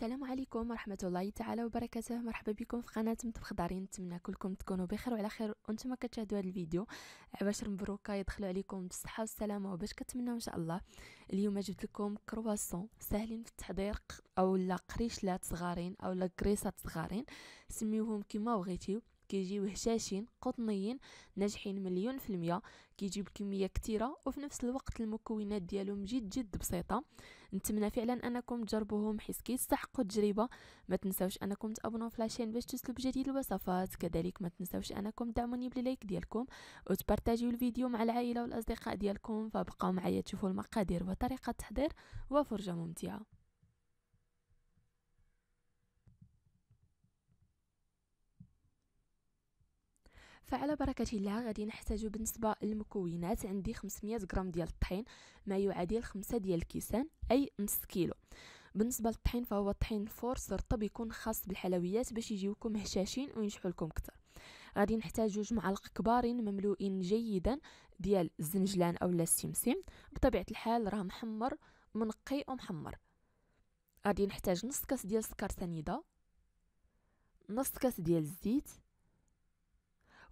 السلام عليكم ورحمة الله تعالى وبركاته مرحبا بكم في قناة مطبخ دارين نتمنى كلكم تكونوا بخير وعلى خير وانتم كتشاهدوا هذا الفيديو عباشر مبروكه يدخلوا عليكم بالصحة والسلامة وباش كتمنى ان شاء الله اليوم جبت لكم كرواسون ساهلين في التحضير او لا قريشلات صغارين او لا كريسات صغارين سميوهم كما بغيتيو كيجيو هشاشين قطنيين ناجحين مليون في المية كيجيو بكمية كتيرة وفي نفس الوقت المكونات ديالهم جد جد بسيطة نتمنى فعلا انكم تجربوهم حيت كيستحقوا التجربة ما تنساوش انكم تابونوا في لاشين باش تسلب جديد الوصفات كذلك ما تنساوش انكم تدعموني بلايك ديالكم وتبارتاجيو الفيديو مع العائلة والاصدقاء ديالكم فبقاو معايا تشوفوا المقادير وطريقة التحضير وفرجة ممتعة فعلى بركة الله غادي نحتاجو بالنسبة للمكونات عندي 500 غرام ديال الطحين ما يعادل 5 ديال الكيسان أي نص كيلو بالنسبة للطحين فهو طحين فورس رطب يكون خاص بالحلويات باش يجيوكم هشاشين وينجحوا لكم كتر غادي نحتاج جوج معالق كبارين مملوئين جيدا ديال الزنجلان اولا السمسم بطبيعه الحال راه محمر منقي ومحمر غادي نحتاج نص كاس ديال سكر سنيده نص كاس ديال الزيت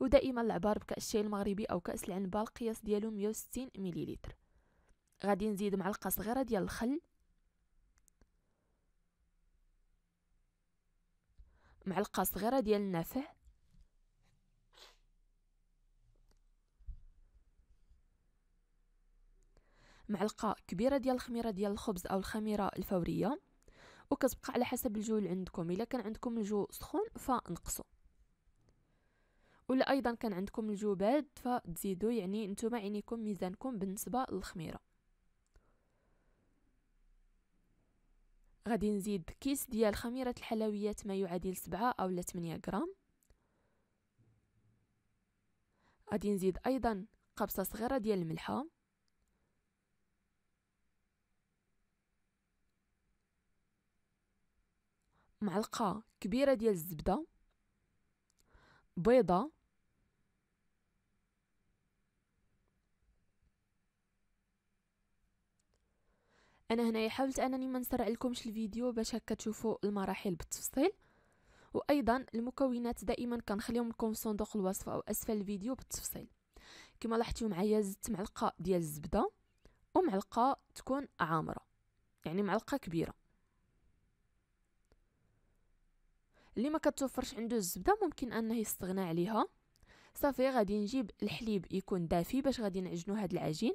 ودائما العبار بكأس الشاي المغربي أو كأس العنبة القياس ديالو 160 مليلتر غادي نزيد معلقة صغيرة ديال الخل معلقة صغيرة ديال النافع معلقة كبيرة ديال الخميرة ديال الخبز أو الخميرة الفورية وكتبقى على حسب الجو اللي عندكم الا كان عندكم الجو سخون فنقصوا ولا ايضا كان عندكم الجباد فتزيدوا يعني نتوما عينيكم ميزانكم بالنسبه للخميره غادي نزيد كيس ديال خميره الحلويات ما يعادل سبعة او 8 غرام غادي نزيد ايضا قبصه صغيره ديال الملحه معلقه كبيره ديال الزبده بيضة انا هنايا حاولت انني ما نسرع لكمش الفيديو باش هكا تشوفوا المراحل بالتفصيل وايضا المكونات دائما كنخليهم لكم في صندوق الوصف او اسفل الفيديو بالتفصيل كما لاحظتوا معايا زدت معلقه ديال الزبده ومعلقه تكون عامره يعني معلقه كبيره اللي ما كتوفرش عنده الزبده ممكن انه يستغنى عليها صافي غادي نجيب الحليب يكون دافي باش غادي نعجنو هاد العجين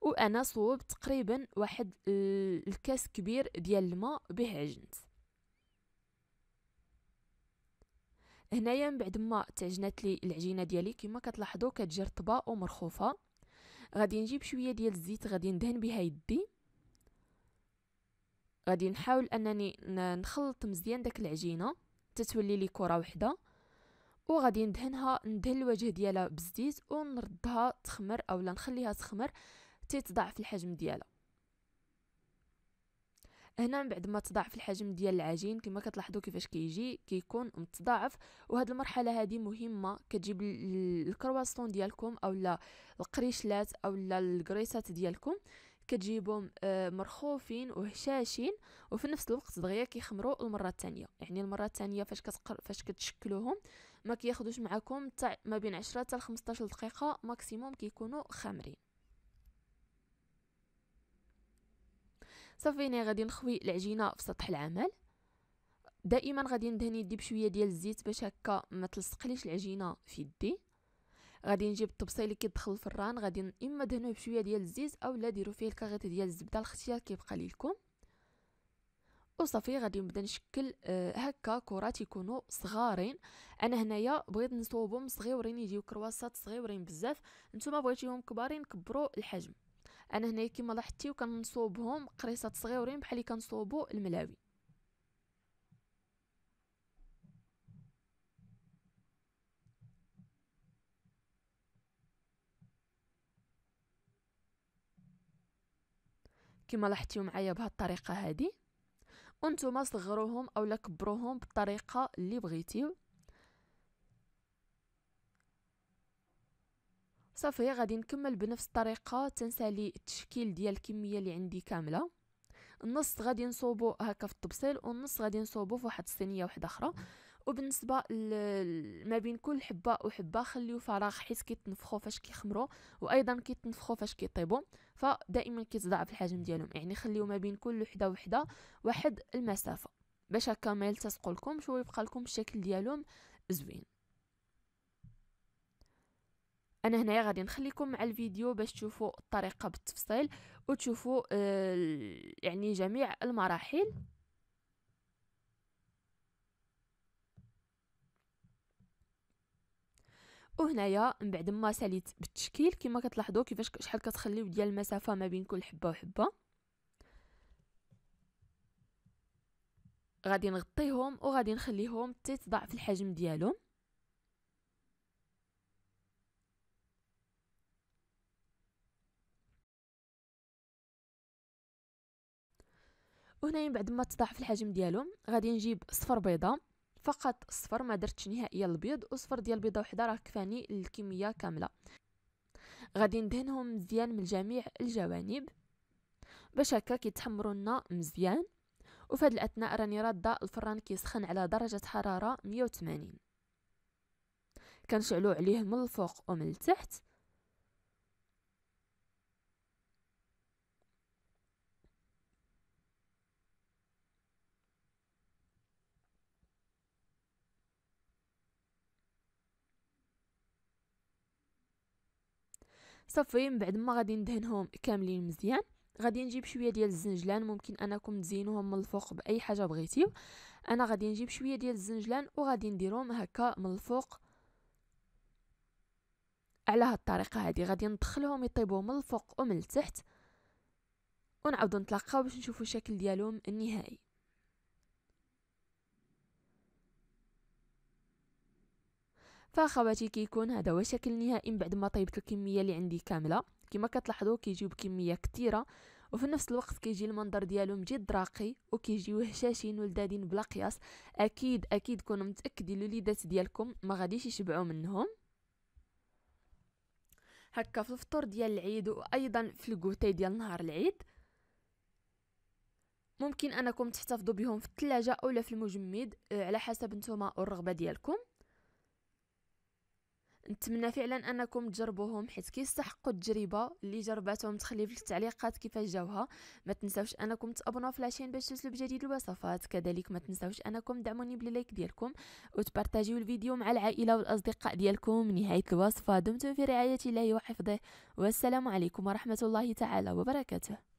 وانا صوبت تقريبا واحد الكاس كبير ديال الماء به عجنت هنايا من بعد ما تعجنات لي العجينه ديالي كما كتلاحظوا كتجي رطبه ومرخوفه غادي نجيب شويه ديال الزيت غادي ندهن بها يدي غادي نحاول انني نخلط مزيان داك العجينه تتولي لي كره وحده وغادي ندهنها ندهن الوجه ديالها بالزيت ونردها تخمر اولا نخليها تخمر تتضاعف الحجم ديالها هنا من بعد ما تضاعف الحجم ديال العجين كما كتلاحظوا كيفاش كيجي كيكون متضاعف وهاد المرحله هذه مهمه كتجيب الكرواسون ديالكم اولا القريشلات اولا الكريسات ديالكم كتجيبهم آه، مرخوفين وهشاشين وفي نفس الوقت دغيا كيخمروا المره الثانيه يعني المره الثانيه فاش كتقر فاش كتشكلوهم ما كياخذوش معاكم تاع ما بين 10 حتى 15 دقيقه ماكسيموم كيكونوا خامرين صافي غادي نخوي العجينه في سطح العمل دائما غادي ندهن يدي بشويه ديال الزيت باش هكا ما تلصقليش العجينه في يدي غادي نجيب الطبسي اللي كيدخل الفران غادي اما دهنوه بشويه ديال الزيت اولا ديروا فيه الكاغيط ديال الزبده الاختيار كيبقى ليكم وصافي غادي نبدا نشكل آه هكا كرات يكونوا صغارين انا هنايا بغيت نصوبهم صغيورين يجيو كرواسات صغيورين بزاف نتوما بغيتيهم كبارين كبروا الحجم انا هنايا كما لاحظتي وكنصوبهم قريصات صغيورين بحال اللي كنصوبوا الملاوي كما لاحظتوا معايا الطريقه هذه وانتم صغروهم اولا كبروهم بالطريقه اللي بغيتيو صافي غادي نكمل بنفس الطريقه تنسالي التشكيل ديال الكميه اللي عندي كامله النص غادي نصوبو هكا في الطبسيل والنص غادي نصوبو في واحد الصينيه واحده اخرى وبالنسبه ما بين كل حبه وحبه خليو فراغ حيت كيتنفخوا فاش كيخمروا وايضا كيتنفخوا فاش كيطيبوا فدائما كيتضاعف الحجم ديالهم يعني خليو ما بين كل وحده وحده واحد المسافه باش هكا ما يلتصقوا شو يبقى لكم الشكل ديالهم زوين انا هنايا غادي نخليكم مع الفيديو باش تشوفوا الطريقه بالتفصيل وتشوفوا آه، يعني جميع المراحل وهنايا من بعد ما ساليت بالتشكيل كما كتلاحظوا كيفاش شحال كتخليو ديال المسافه ما بين كل حبه وحبه غادي نغطيهم وغادي نخليهم تتضع في الحجم ديالهم وهنا بعد ما تضاعف الحجم ديالهم غادي نجيب صفر بيضه فقط صفر ما درتش نهائيا البيض وصفر ديال بيضه وحده راه كفاني الكميه كامله غادي ندهنهم مزيان من جميع الجوانب باش هكا كيتحمروا لنا مزيان وفي هذه الاثناء راني راده الفران كيسخن على درجه حراره 180 كنشعلو عليه من الفوق ومن التحت صافي من بعد ما غادي ندهنهم كاملين مزيان غادي نجيب شويه ديال الزنجلان ممكن انكم تزينوهم من الفوق باي حاجه بغيتيو انا غادي نجيب شويه ديال الزنجلان وغادي نديرهم هكا من الفوق على هاد الطريقه هادي غادي ندخلهم يطيبوا من الفوق ومن التحت ونعاودوا نتلاقاو باش نشوفو الشكل ديالهم النهائي فاخواتي كيكون هذا هو شكل نهائي من بعد ما طيبت الكميه اللي عندي كامله كما كتلاحظوا كيجيو بكميه كثيره وفي نفس الوقت كيجي المنظر ديالهم جد راقي وكيجيو هشاشين ولدادين بلا قياس اكيد اكيد كونوا متاكدين الوليدات ديالكم ما غاديش يشبعوا منهم هكا في الفطور ديال العيد وايضا في الكوتي ديال نهار العيد ممكن انكم تحتفظوا بهم في الثلاجه اولا في المجمد آه، على حسب نتوما والرغبه ديالكم نتمنى فعلا انكم تجربوهم حيت كيستحقوا التجربه اللي جرباتهم تخلي في التعليقات كيفاش جاوها ما تنساوش انكم تابوناو في لاشين باش توصلوا بجديد الوصفات كذلك ما تنساوش انكم دعموني باللايك ديالكم وتبارطاجيو الفيديو مع العائله والاصدقاء ديالكم نهايه الوصفه دمتم في رعايه الله وحفظه والسلام عليكم ورحمه الله تعالى وبركاته